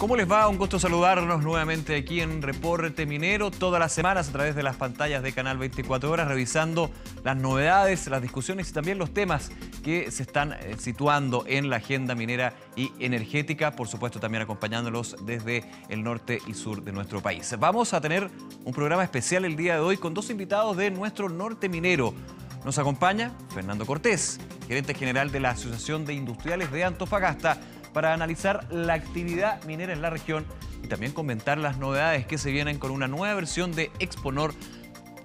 ¿Cómo les va? Un gusto saludarnos nuevamente aquí en Reporte Minero, todas las semanas a través de las pantallas de Canal 24 Horas, revisando las novedades, las discusiones y también los temas que se están eh, situando en la agenda minera y energética, por supuesto también acompañándolos desde el norte y sur de nuestro país. Vamos a tener un programa especial el día de hoy con dos invitados de nuestro norte minero. Nos acompaña Fernando Cortés, gerente general de la Asociación de Industriales de Antofagasta, para analizar la actividad minera en la región y también comentar las novedades que se vienen con una nueva versión de Exponor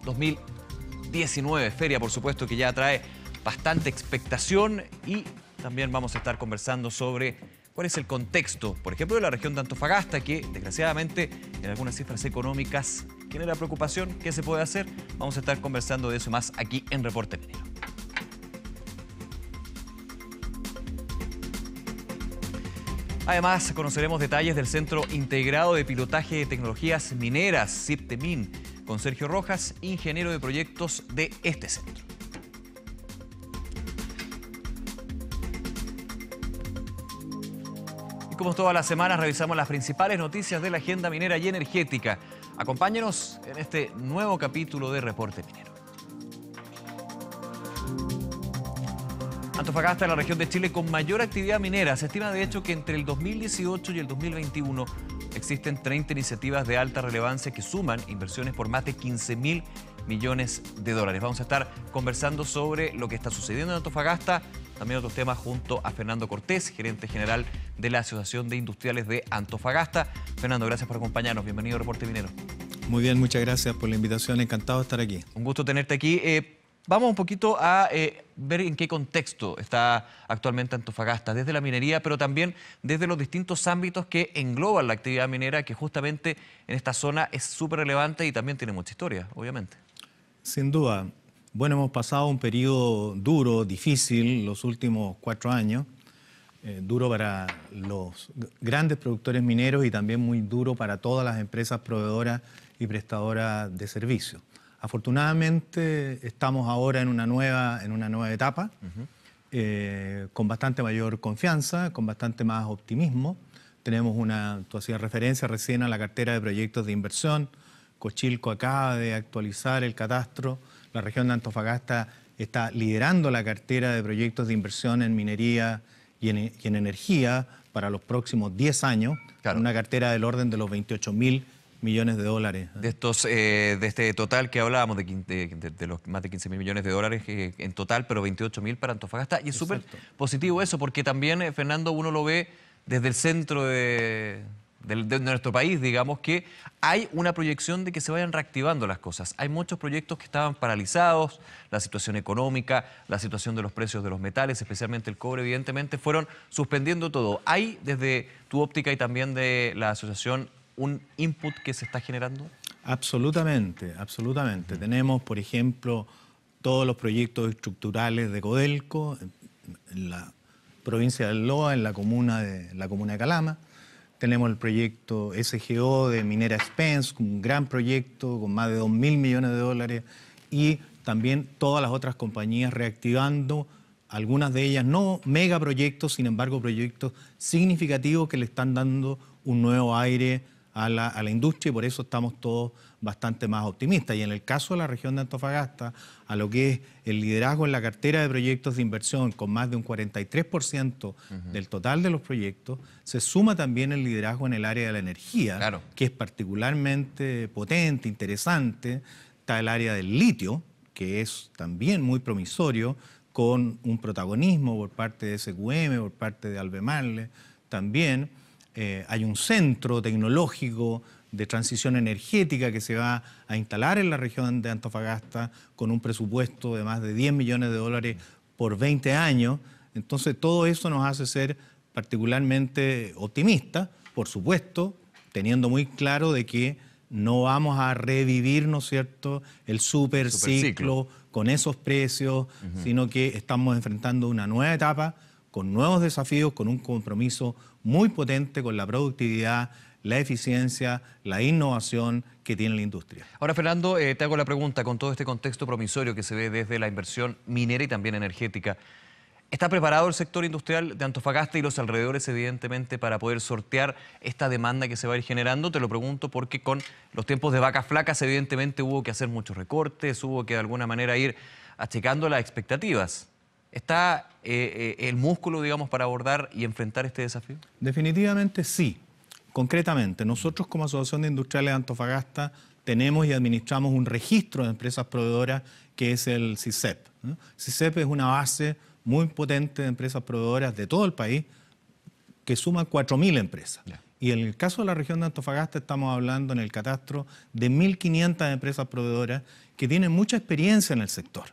2019. Feria, por supuesto, que ya trae bastante expectación y también vamos a estar conversando sobre cuál es el contexto, por ejemplo, de la región de Antofagasta, que desgraciadamente en algunas cifras económicas tiene la preocupación. ¿Qué se puede hacer? Vamos a estar conversando de eso más aquí en Reporte Minero. Además, conoceremos detalles del Centro Integrado de Pilotaje de Tecnologías Mineras, CIPTEMIN, con Sergio Rojas, ingeniero de proyectos de este centro. Y como todas las semanas, revisamos las principales noticias de la agenda minera y energética. Acompáñenos en este nuevo capítulo de Reporte Minero. Antofagasta la región de Chile con mayor actividad minera. Se estima de hecho que entre el 2018 y el 2021 existen 30 iniciativas de alta relevancia que suman inversiones por más de 15 mil millones de dólares. Vamos a estar conversando sobre lo que está sucediendo en Antofagasta, también otros temas junto a Fernando Cortés, gerente general de la Asociación de Industriales de Antofagasta. Fernando, gracias por acompañarnos. Bienvenido a Reporte Minero. Muy bien, muchas gracias por la invitación. Encantado de estar aquí. Un gusto tenerte aquí. Eh, vamos un poquito a... Eh, ver en qué contexto está actualmente Antofagasta, desde la minería, pero también desde los distintos ámbitos que engloban la actividad minera, que justamente en esta zona es súper relevante y también tiene mucha historia, obviamente. Sin duda. Bueno, hemos pasado un periodo duro, difícil, los últimos cuatro años. Eh, duro para los grandes productores mineros y también muy duro para todas las empresas proveedoras y prestadoras de servicios. Afortunadamente estamos ahora en una nueva, en una nueva etapa, eh, con bastante mayor confianza, con bastante más optimismo. Tenemos una, tú hacías referencia recién a la cartera de proyectos de inversión. Cochilco acaba de actualizar el catastro. La región de Antofagasta está liderando la cartera de proyectos de inversión en minería y en, energía para los próximos 10 años, una cartera del orden de los 28 mil millones de dólares. De estos, eh, de este total que hablábamos, de, los más de 15 mil millones de dólares eh, en total, pero 28 mil para Antofagasta. Y es súper positivo eso, porque también, eh, Fernando, uno lo ve desde el centro de, de, nuestro país, digamos, que hay una proyección de que se vayan reactivando las cosas. Hay muchos proyectos que estaban paralizados, la situación económica, la situación de los precios de los metales, especialmente el cobre, evidentemente, fueron suspendiendo todo. Hay desde tu óptica y también de la Asociación un input que se está generando? Absolutamente, absolutamente. Tenemos, por ejemplo, todos los proyectos estructurales de Codelco, en la provincia de Loa, en la comuna de, la comuna de Calama. Tenemos el proyecto SGO de Minera Spence, un gran proyecto con más de 2 mil millones de dólares. Y también todas las otras compañías reactivando, algunas de ellas no megaproyectos, sin embargo proyectos significativos que le están dando un nuevo aire a la, industria y por eso estamos todos bastante más optimistas. Y en el caso de la región de Antofagasta, a lo que es el liderazgo en la cartera de proyectos de inversión con más de un 43% del total de los proyectos, se suma también el liderazgo en el área de la energía, que es particularmente potente, interesante. Está el área del litio, que es también muy promisorio, con un protagonismo por parte de SQM, por parte de Albemarle también. Eh, hay un centro tecnológico de transición energética que se va a instalar en la región de Antofagasta con un presupuesto de más de 10 millones de dólares por 20 años. Entonces todo eso nos hace ser particularmente optimistas, por supuesto, teniendo muy claro de que no vamos a revivir, ¿no es cierto?, el super ciclo con esos precios, sino que estamos enfrentando una nueva etapa con nuevos desafíos, con un compromiso muy potente con la productividad, la eficiencia, la innovación que tiene la industria. Ahora, Fernando, eh, te hago la pregunta, con todo este contexto promisorio que se ve desde la inversión minera y también energética, ¿está preparado el sector industrial de Antofagasta y los alrededores, evidentemente, para poder sortear esta demanda que se va a ir generando? Te lo pregunto porque con los tiempos de vacas flacas, evidentemente, hubo que hacer muchos recortes, hubo que de alguna manera ir achicando las expectativas. ¿Está eh, eh, el músculo, digamos, para abordar y enfrentar este desafío? Definitivamente sí. Concretamente, nosotros como Asociación de Industriales de Antofagasta tenemos y administramos un registro de empresas proveedoras que es el CISEP. CICEP es una base muy potente de empresas proveedoras de todo el país que suma 4.000 empresas. Y en el caso de la región de Antofagasta estamos hablando en el catastro de 1.500 empresas proveedoras que tienen mucha experiencia en el sector.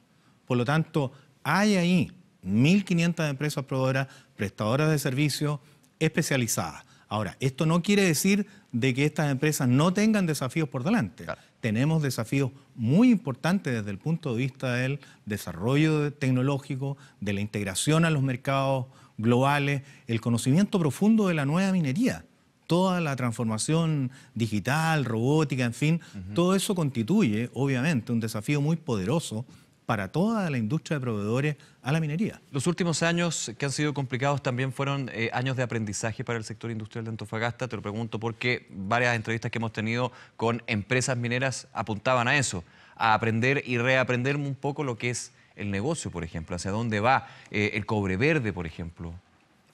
Por lo tanto, hay ahí 1.500 empresas proveedoras, prestadoras de servicios especializadas. Ahora, esto no quiere decir de que estas empresas no tengan desafíos por delante. Tenemos desafíos muy importantes desde el punto de vista del desarrollo tecnológico, de la integración a los mercados globales, el conocimiento profundo de la nueva minería, toda la transformación digital, robótica, en fin, todo eso constituye obviamente un desafío muy poderoso para toda la industria de proveedores a la minería. Los últimos años que han sido complicados también fueron eh, años de aprendizaje para el sector industrial de Antofagasta. Te lo pregunto porque varias entrevistas que hemos tenido con empresas mineras apuntaban a eso, a aprender y reaprender un poco lo que es el negocio, por ejemplo, hacia dónde va eh, el cobre verde, por ejemplo.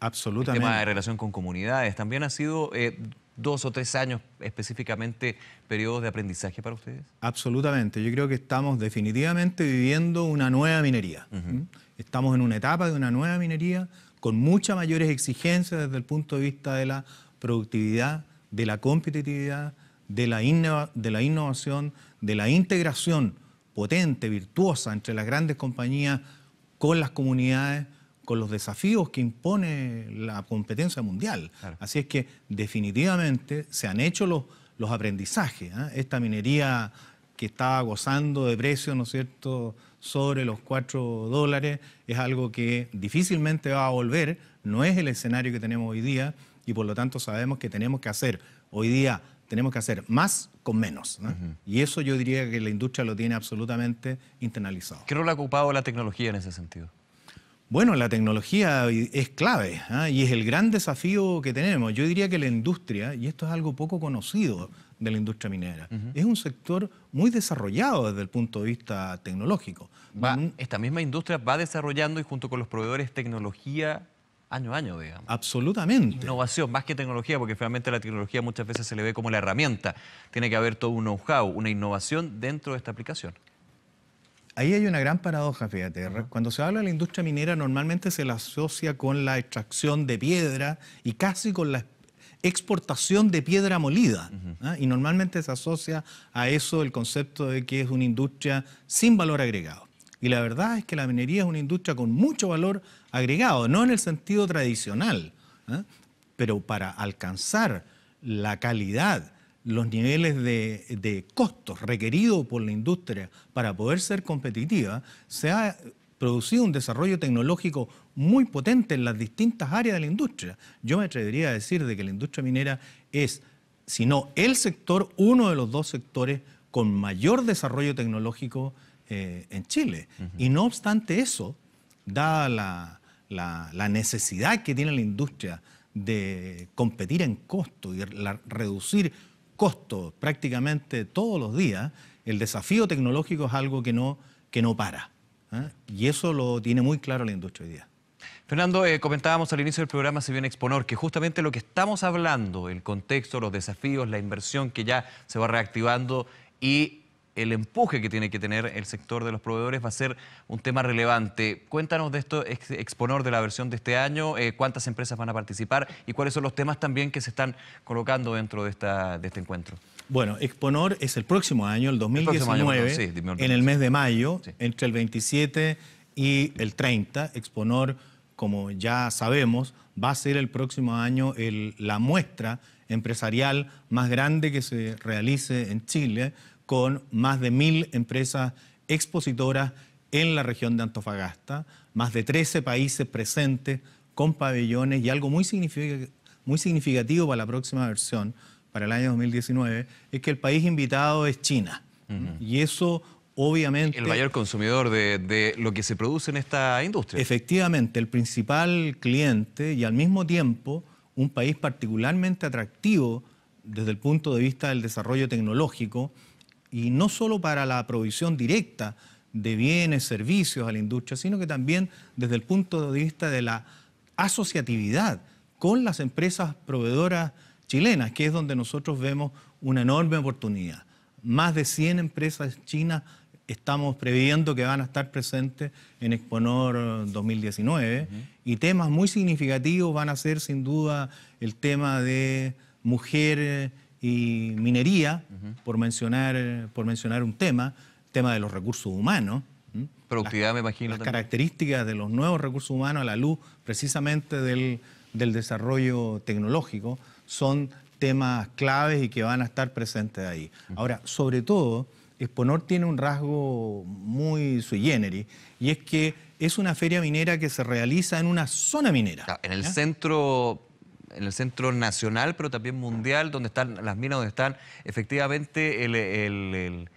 Absolutamente. El tema de relación con comunidades también ha sido eh, dos o tres años específicamente periodos de aprendizaje para ustedes? Absolutamente. Yo creo que estamos definitivamente viviendo una nueva minería. Estamos en una etapa de una nueva minería con muchas mayores exigencias desde el punto de vista de la productividad, de la competitividad, de la innovación, de la integración potente, virtuosa entre las grandes compañías con las comunidades con los desafíos que impone la competencia mundial. Así es que definitivamente se han hecho los, los aprendizajes. ¿ah? Esta minería que estaba gozando de precios, ¿no es cierto?, sobre los 4 dólares, es algo que difícilmente va a volver, no es el escenario que tenemos hoy día y por lo tanto sabemos que tenemos que hacer hoy día tenemos que hacer más con menos. Y eso yo diría que la industria lo tiene absolutamente internalizado. ¿Qué rol ha ocupado la tecnología en ese sentido? Bueno, la tecnología es clave ¿ah? y es el gran desafío que tenemos. Yo diría que la industria, y esto es algo poco conocido de la industria minera, es un sector muy desarrollado desde el punto de vista tecnológico. Mm. esta misma industria va desarrollando y junto con los proveedores tecnología año a año, digamos. Absolutamente. Innovación, más que tecnología, porque finalmente la tecnología muchas veces se le ve como la herramienta. Tiene que haber todo un know-how, una innovación dentro de esta aplicación. Ahí hay una gran paradoja, fíjate. Cuando se habla de la industria minera, normalmente se la asocia con la extracción de piedra y casi con la exportación de piedra molida. ¿ah? Y normalmente se asocia a eso el concepto de que es una industria sin valor agregado. Y la verdad es que la minería es una industria con mucho valor agregado, no en el sentido tradicional, ¿ah? pero para alcanzar la calidad, los niveles de, costos requeridos por la industria para poder ser competitiva, se ha producido un desarrollo tecnológico muy potente en las distintas áreas de la industria. Yo me atrevería a decir de que la industria minera es, si no el sector, uno de los dos sectores con mayor desarrollo tecnológico eh, en Chile. Y no obstante eso, dada la, necesidad que tiene la industria de competir en costo y reducir costo prácticamente todos los días, el desafío tecnológico es algo que no, que no para. ¿eh? Y eso lo tiene muy claro la industria hoy día. Fernando, eh, comentábamos al inicio del programa Se viene exponer que justamente lo que estamos hablando, el contexto, los desafíos, la inversión que ya se va reactivando y el empuje que tiene que tener el sector de los proveedores va a ser un tema relevante. Cuéntanos de esto, Exponor, de la versión de este año, eh, cuántas empresas van a participar y cuáles son los temas también que se están colocando dentro de, esta, de este encuentro. Bueno, Exponor es el próximo año, el 2019, en el mes de mayo, entre el 27 y el 30. Exponor, como ya sabemos, va a ser el próximo año la muestra empresarial más grande que se realice en Chile, con más de mil empresas expositoras en la región de Antofagasta, más de 13 países presentes con pabellones y algo muy, significativo para la próxima versión, para el año 2019, es que el país invitado es China. Y eso obviamente... El mayor consumidor de, lo que se produce en esta industria. Efectivamente, el principal cliente y al mismo tiempo un país particularmente atractivo desde el punto de vista del desarrollo tecnológico, y no solo para la provisión directa de bienes, servicios a la industria, sino que también desde el punto de vista de la asociatividad con las empresas proveedoras chilenas, que es donde nosotros vemos una enorme oportunidad. Más de 100 empresas chinas estamos previendo que van a estar presentes en Exponor 2019 y temas muy significativos van a ser sin duda el tema de mujeres y minería, por, mencionar, por mencionar un tema, tema de los recursos humanos. Productividad, me imagino. Las características de los nuevos recursos humanos a la luz precisamente del, desarrollo tecnológico son temas claves y que van a estar presentes ahí. Ahora, sobre todo, Exponor tiene un rasgo muy sui generis y es que es una feria minera que se realiza en una zona minera. en el centro en el centro nacional, pero también mundial, donde están las minas, donde están efectivamente el, el,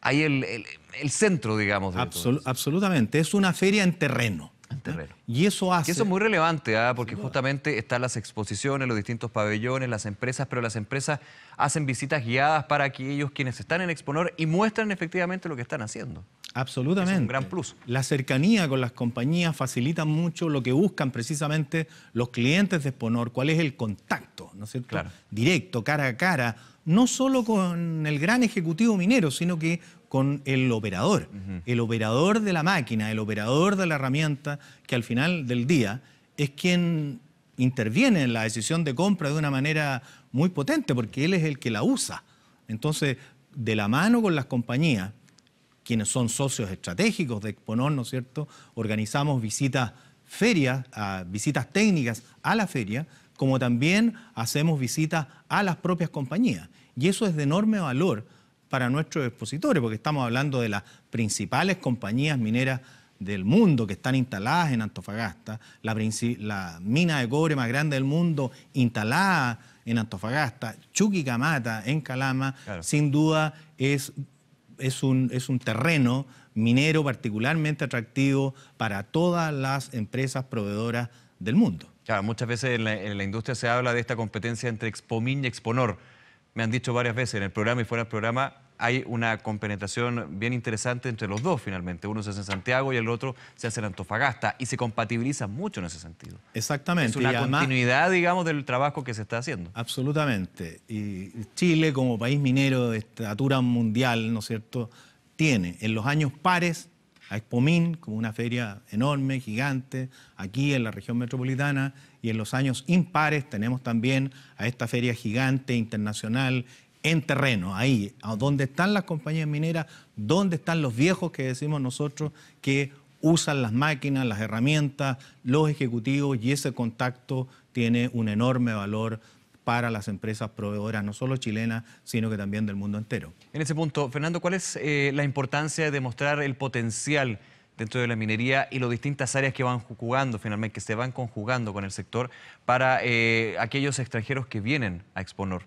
hay el, el, centro, digamos. absolutamente, es una feria en terreno. terreno. Y eso hace... Y eso es muy relevante, ¿ah? porque justamente están las exposiciones, los distintos pabellones, las empresas, pero las empresas hacen visitas guiadas para aquellos quienes están en Exponor y muestran efectivamente lo que están haciendo. Absolutamente. un gran plus. La cercanía con las compañías facilita mucho lo que buscan precisamente los clientes de Exponor, cuál es el contacto, ¿no es cierto? Claro. Directo, cara a cara, no solo con el gran ejecutivo minero, sino que con el operador, el operador de la máquina, el operador de la herramienta, que al final del día es quien interviene en la decisión de compra de una manera muy potente, porque él es el que la usa. Entonces, de la mano con las compañías, quienes son socios estratégicos de Exponor, ¿no es cierto? Organizamos visitas ferias, visitas técnicas a la feria, como también hacemos visitas a las propias compañías. Y eso es de enorme valor para nuestros expositores, porque estamos hablando de las principales compañías mineras del mundo que están instaladas en Antofagasta, la, mina de cobre más grande del mundo instalada en Antofagasta, Chuquicamata en Calama, sin duda es es un, es un terreno minero particularmente atractivo para todas las empresas proveedoras del mundo. Claro, muchas veces en la, industria se habla de esta competencia entre Expomin y Exponor. Me han dicho varias veces en el programa y fuera del programa, hay una compenetración bien interesante entre los dos finalmente. Uno se hace en Santiago y el otro se hace en Antofagasta y se compatibiliza mucho en ese sentido. Exactamente. Es una continuidad, digamos, del trabajo que se está haciendo. Absolutamente. Y Chile, como país minero de estatura mundial, ¿no es cierto?, tiene en los años pares a Expomín, como una feria enorme, gigante, aquí en la región metropolitana, y en los años impares tenemos también a esta feria gigante internacional en terreno, ahí, donde están las compañías mineras, donde están los viejos que decimos nosotros que usan las máquinas, las herramientas, los ejecutivos y ese contacto tiene un enorme valor para las empresas proveedoras, no solo chilenas, sino que también del mundo entero. En ese punto, Fernando, ¿cuál es eh, la importancia de demostrar el potencial dentro de la minería y las distintas áreas que van jugando, finalmente, que se van conjugando con el sector para eh, aquellos extranjeros que vienen a Exponor?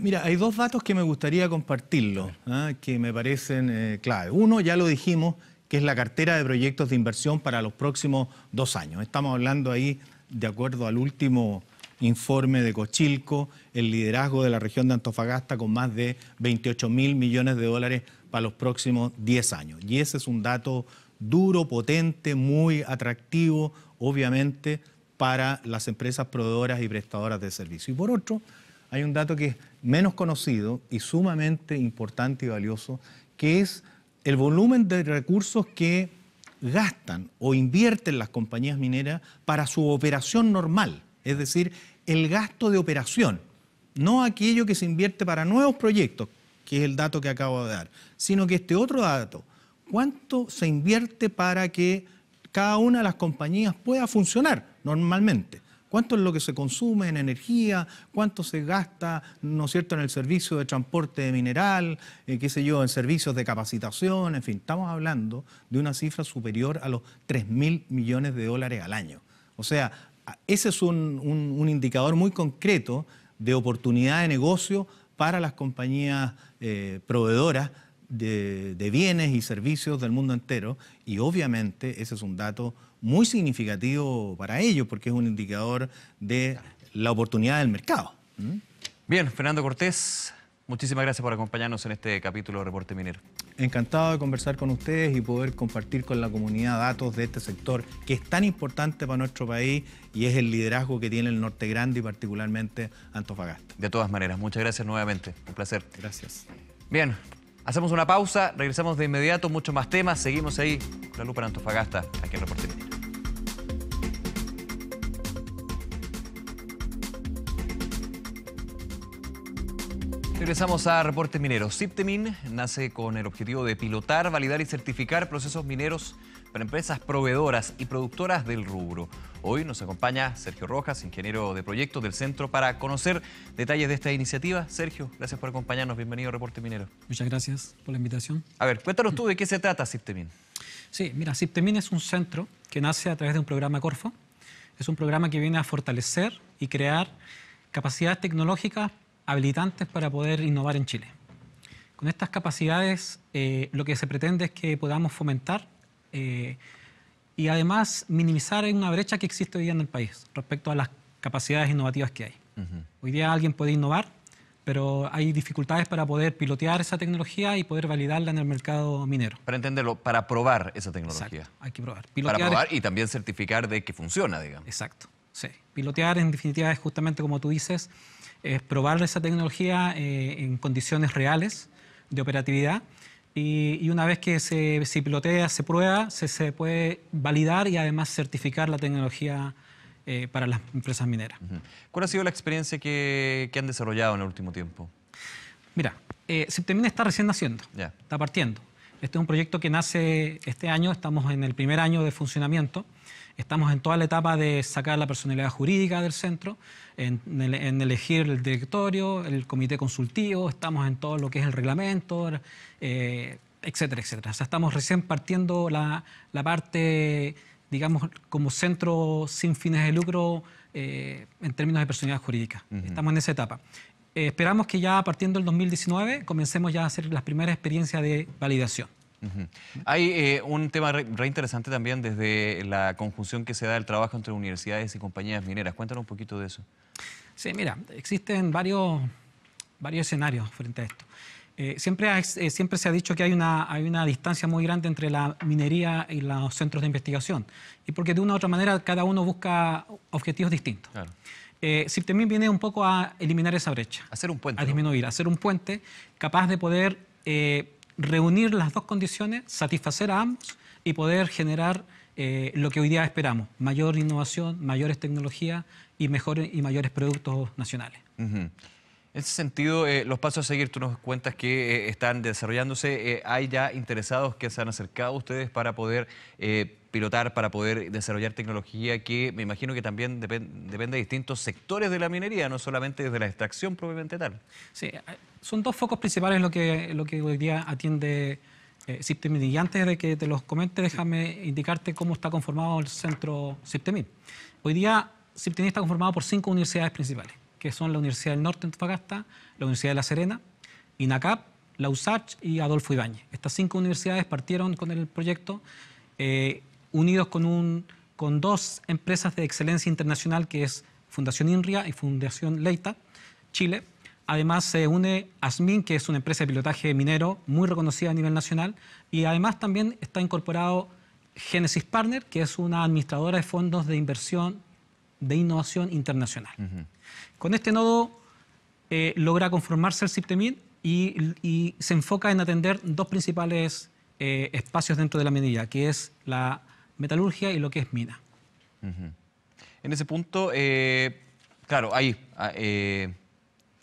mira, hay dos datos que me gustaría compartirlo, ¿ah? que me parecen eh, clave. Uno, ya lo dijimos, que es la cartera de proyectos de inversión para los próximos dos años. Estamos hablando ahí, de acuerdo al último informe de Cochilco, el liderazgo de la región de Antofagasta con más de 28 mil millones de dólares para los próximos 10 años. Y ese es un dato duro, potente, muy atractivo, obviamente, para las empresas proveedoras y prestadoras de servicios. Y por otro, hay un dato que menos conocido y sumamente importante y valioso, que es el volumen de recursos que gastan o invierten las compañías mineras para su operación normal, es decir, el gasto de operación, no aquello que se invierte para nuevos proyectos, que es el dato que acabo de dar, sino que este otro dato, cuánto se invierte para que cada una de las compañías pueda funcionar normalmente cuánto es lo que se consume en energía, cuánto se gasta, ¿no es cierto?, en el servicio de transporte de mineral, eh, qué sé yo, en servicios de capacitación, en fin, estamos hablando de una cifra superior a los 3 mil millones de dólares al año. O sea, ese es un, indicador muy concreto de oportunidad de negocio para las compañías eh, proveedoras de, de bienes y servicios del mundo entero y obviamente ese es un dato muy significativo para ellos porque es un indicador de la oportunidad del mercado. Bien, Fernando Cortés, muchísimas gracias por acompañarnos en este capítulo de Reporte Minero. Encantado de conversar con ustedes y poder compartir con la comunidad datos de este sector que es tan importante para nuestro país y es el liderazgo que tiene el Norte Grande y particularmente Antofagasta. De todas maneras, muchas gracias nuevamente. Un placer. Gracias. Bien, hacemos una pausa, regresamos de inmediato, muchos más temas, seguimos ahí la lupa Antofagasta, aquí en Reporte Minero. Regresamos a Reporte Minero. Ciptemin nace con el objetivo de pilotar, validar y certificar procesos mineros para empresas proveedoras y productoras del rubro. Hoy nos acompaña Sergio Rojas, ingeniero de proyectos del centro, para conocer detalles de esta iniciativa. Sergio, gracias por acompañarnos. Bienvenido a Reporte Minero. Muchas gracias por la invitación. A ver, cuéntanos tú de qué se trata Ciptemin. Sí, mira, Ciptemin es un centro que nace a través de un programa Corfo. Es un programa que viene a fortalecer y crear capacidades tecnológicas habilitantes para poder innovar en Chile. Con estas capacidades eh, lo que se pretende es que podamos fomentar eh, y además minimizar una brecha que existe hoy día en el país respecto a las capacidades innovativas que hay. Hoy día alguien puede innovar, pero hay dificultades para poder pilotear esa tecnología y poder validarla en el mercado minero. Para entenderlo, para probar esa tecnología. Exacto, hay que probar. para probar y también certificar de que funciona, digamos. Exacto, sí. Pilotear en definitiva es justamente como tú dices, es probar esa tecnología eh, en condiciones reales de operatividad y, una vez que se, pilotea, se prueba, se, puede validar y además certificar la tecnología eh, para las empresas mineras. ¿Cuál ha sido la experiencia que, han desarrollado en el último tiempo? Mira, eh, está recién naciendo, está partiendo. Este es un proyecto que nace este año, estamos en el primer año de funcionamiento. Estamos en toda la etapa de sacar la personalidad jurídica del centro, en, elegir el directorio, el comité consultivo, estamos en todo lo que es el reglamento, eh, etcétera, etcétera. O sea, estamos recién partiendo la, parte, digamos, como centro sin fines de lucro eh, en términos de personalidad jurídica. Estamos en esa etapa. Eh, esperamos que ya partiendo del 2019 comencemos ya a hacer las primeras experiencias de validación. Hay eh, un tema re, interesante también desde la conjunción que se da del trabajo entre universidades y compañías mineras. Cuéntanos un poquito de eso. Sí, mira, existen varios, varios escenarios frente a esto. Eh, siempre, eh, siempre se ha dicho que hay una, hay una distancia muy grande entre la minería y los centros de investigación, y porque de una u otra manera cada uno busca objetivos distintos. Claro. Eh, viene un poco a eliminar esa brecha. Hacer un puente. A disminuir, a hacer un puente capaz de poder reunir las dos condiciones, satisfacer a ambos y poder generar eh, lo que hoy día esperamos, mayor innovación, mayores tecnologías y, mejores, y mayores productos nacionales. En ese sentido, eh, los pasos a seguir, tú nos cuentas que eh, están desarrollándose. ¿Hay ya interesados que se han acercado a ustedes para poder pilotar, para poder desarrollar tecnología que me imagino que también depende de distintos sectores de la minería, no solamente desde la extracción propiamente tal. Sí, eh, son dos focos principales lo que, lo que hoy día atiende eh, Y antes de que te los comente, déjame indicarte cómo está conformado el centro SIPTEMIN. Hoy día SIPTEMIN está conformado por cinco universidades principales, que son la Universidad del Norte de Antofagasta, la Universidad de La Serena, INACAP, la USACH y Adolfo Ibáñez. Estas cinco universidades partieron con el proyecto. Eh, unidos con, un, con dos empresas de excelencia internacional, que es Fundación INRIA y Fundación Leita, Chile. Además se une ASMIN, que es una empresa de pilotaje minero muy reconocida a nivel nacional, y además también está incorporado Genesis Partner, que es una administradora de fondos de inversión de innovación internacional. Con este nodo eh, logra conformarse el CIPTEMIN y, se enfoca en atender dos principales eh, espacios dentro de la medida, que es la metalurgia y lo que es mina. En ese punto, eh, claro, ahí, ah, eh,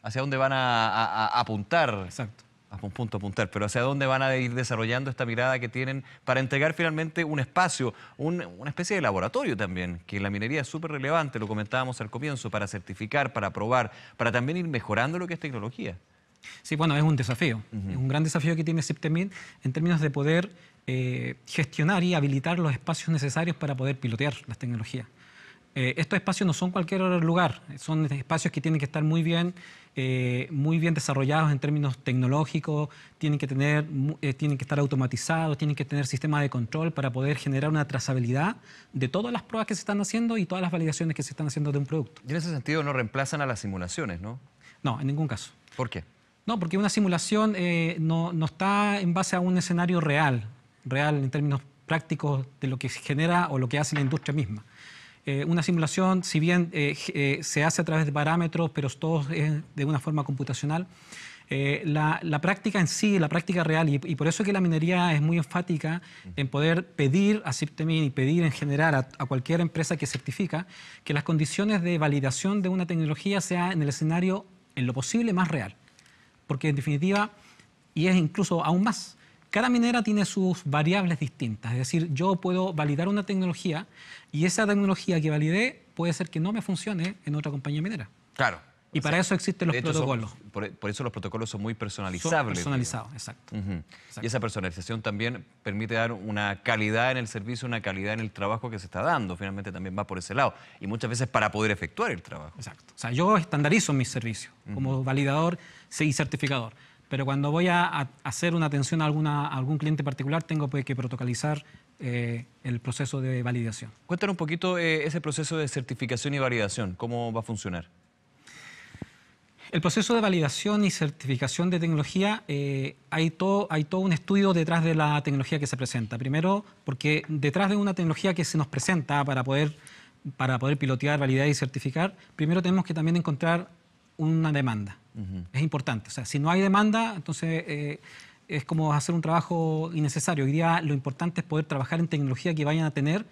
hacia dónde van a, apuntar. Exacto. A un punto apuntar, pero hacia dónde van a ir desarrollando esta mirada que tienen para entregar finalmente un espacio, una especie de laboratorio también, que la minería es súper relevante, lo comentábamos al comienzo, para certificar, para probar, para también ir mejorando lo que es tecnología. Sí, bueno, es un desafío, es un gran desafío que tiene SIPTEMIN en términos de poder eh, gestionar y habilitar los espacios necesarios para poder pilotear las tecnologías. Eh, estos espacios no son cualquier lugar, son espacios que tienen que estar muy bien, eh, muy bien desarrollados en términos tecnológicos, tienen que, tener, tienen que estar automatizados, tienen que tener sistemas de control para poder generar una trazabilidad de todas las pruebas que se están haciendo y todas las validaciones que se están haciendo de un producto. Y en ese sentido no reemplazan a las simulaciones, ¿no? No, en ningún caso. ¿Por qué? No, porque una simulación no, no está en base a un escenario real real en términos prácticos de lo que genera o lo que hace la industria misma. Eh, una simulación, si bien eh, eh, se hace a través de parámetros, pero todos es de una forma computacional, la, práctica en sí, la práctica real, y, por eso es que la minería es muy enfática en poder pedir a CIPTEMIN y pedir en general a, cualquier empresa que certifica que las condiciones de validación de una tecnología sea en el escenario, en lo posible, más real. Porque en definitiva, y es incluso aún más, cada minera tiene sus variables distintas, es decir, yo puedo validar una tecnología y esa tecnología que validé puede ser que no me funcione en otra compañía minera. Claro. Y para eso existen los protocolos. E, por, eso los protocolos son muy personalizables. personalizados, exacto. Y esa personalización también permite dar una calidad en el servicio, una calidad en el trabajo que se está dando. Finalmente también va por ese lado. Y muchas veces para poder efectuar el trabajo. Exacto. O sea, yo estandarizo mis servicios como validador y certificador pero cuando voy a, hacer una atención a, alguna, algún cliente particular, tengo pues, que protocolizar eh, el proceso de validación. Cuéntanos un poquito eh, ese proceso de certificación y validación, ¿cómo va a funcionar? El proceso de validación y certificación de tecnología, eh, hay, todo, hay todo un estudio detrás de la tecnología que se presenta. Primero, porque detrás de una tecnología que se nos presenta para poder, para poder pilotear, validar y certificar, primero tenemos que también encontrar una demanda. Es importante. O sea, si no hay demanda, entonces eh, es como hacer un trabajo innecesario. Hoy día lo importante es poder trabajar en tecnología que vayan a tener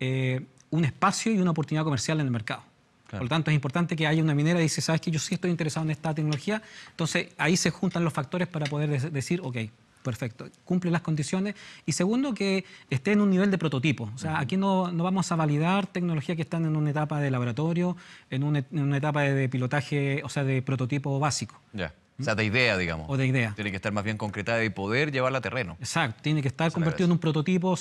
eh, un espacio y una oportunidad comercial en el mercado. Por lo tanto, es importante que haya una minera y dice, ¿sabes que Yo sí estoy interesado en esta tecnología. Entonces, ahí se juntan los factores para poder decir, ok, Perfecto. Cumple las condiciones. Y segundo, que esté en un nivel de prototipo. O sea, aquí no, vamos a validar tecnología que están en una etapa de laboratorio, en una, etapa de, pilotaje, o sea, de prototipo básico. Ya. ¿Mm? O sea, de idea, digamos. O de idea. Tiene que estar más bien concretada y poder llevarla a terreno. Exacto. Tiene que estar convertido en un prototipo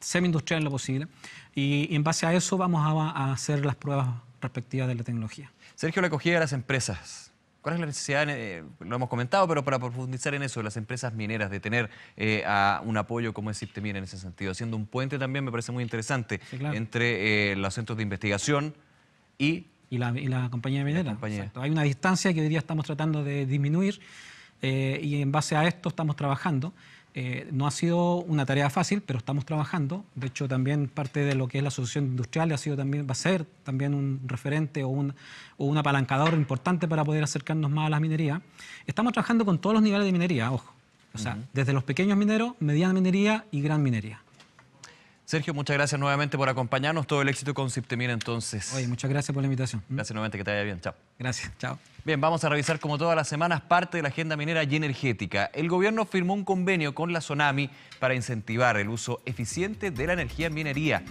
semi-industrial lo posible. Y, en base a eso vamos a, hacer las pruebas respectivas de la tecnología. Sergio, la acogida de las empresas ¿Cuál es la necesidad, eh, lo hemos comentado, pero para profundizar en eso, las empresas mineras, de tener eh, a un apoyo como es mira en ese sentido, haciendo un puente también me parece muy interesante entre eh, los centros de investigación y... Y la, y la compañía minera. Hay una distancia que hoy día estamos tratando de disminuir y en base a esto estamos trabajando. Eh, no ha sido una tarea fácil, pero estamos trabajando. De hecho, también parte de lo que es la asociación industrial ha sido también, va a ser también un referente o un, apalancador importante para poder acercarnos más a la minería. Estamos trabajando con todos los niveles de minería, ojo. O sea, desde los pequeños mineros, mediana minería y gran minería. Sergio, muchas gracias nuevamente por acompañarnos. Todo el éxito con Ciptemir entonces. Oye, muchas gracias por la invitación. ¿Mm? Gracias nuevamente, que te vaya bien. Chao. Gracias, chao. Bien, vamos a revisar como todas las semanas parte de la agenda minera y energética. El gobierno firmó un convenio con la Sonami para incentivar el uso eficiente de la energía en minería.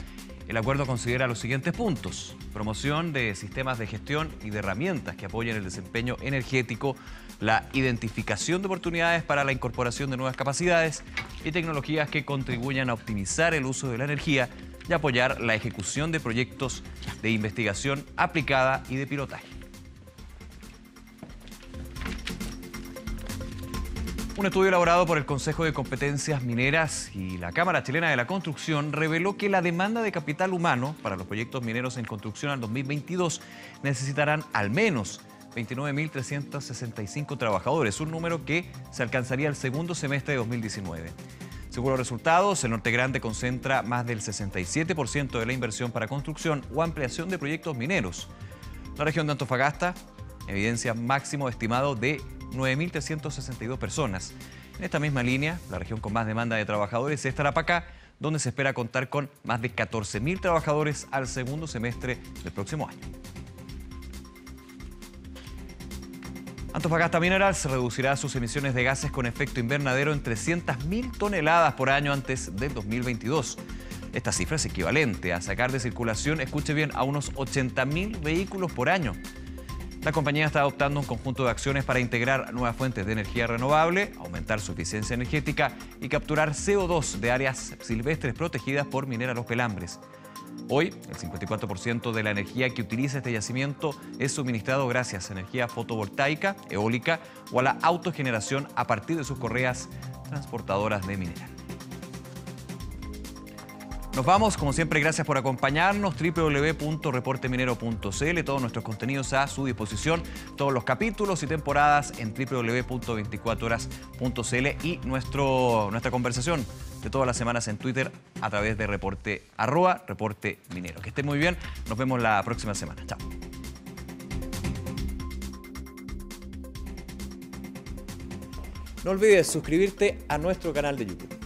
El acuerdo considera los siguientes puntos. Promoción de sistemas de gestión y de herramientas que apoyen el desempeño energético la identificación de oportunidades para la incorporación de nuevas capacidades y tecnologías que contribuyan a optimizar el uso de la energía y apoyar la ejecución de proyectos de investigación aplicada y de pilotaje. Un estudio elaborado por el Consejo de Competencias Mineras y la Cámara Chilena de la Construcción reveló que la demanda de capital humano para los proyectos mineros en construcción al 2022 necesitarán al menos 29.365 trabajadores, un número que se alcanzaría el segundo semestre de 2019. Según los resultados, el Norte Grande concentra más del 67% de la inversión para construcción o ampliación de proyectos mineros. La región de Antofagasta evidencia máximo estimado de 9.362 personas. En esta misma línea, la región con más demanda de trabajadores es Tarapacá, donde se espera contar con más de 14.000 trabajadores al segundo semestre del próximo año. Antofagasta Minerals reducirá sus emisiones de gases con efecto invernadero en 300.000 toneladas por año antes del 2022. Esta cifra es equivalente a sacar de circulación, escuche bien, a unos 80.000 vehículos por año. La compañía está adoptando un conjunto de acciones para integrar nuevas fuentes de energía renovable, aumentar su eficiencia energética y capturar CO2 de áreas silvestres protegidas por minera los pelambres. Hoy, el 54% de la energía que utiliza este yacimiento es suministrado gracias a energía fotovoltaica, eólica o a la autogeneración a partir de sus correas transportadoras de mineral. Nos vamos, como siempre, gracias por acompañarnos. www.reporteminero.cl, todos nuestros contenidos a su disposición, todos los capítulos y temporadas en www.24horas.cl y nuestro, nuestra conversación de todas las semanas en Twitter a través de reporte reporte minero. Que estén muy bien, nos vemos la próxima semana. Chao. No olvides suscribirte a nuestro canal de YouTube.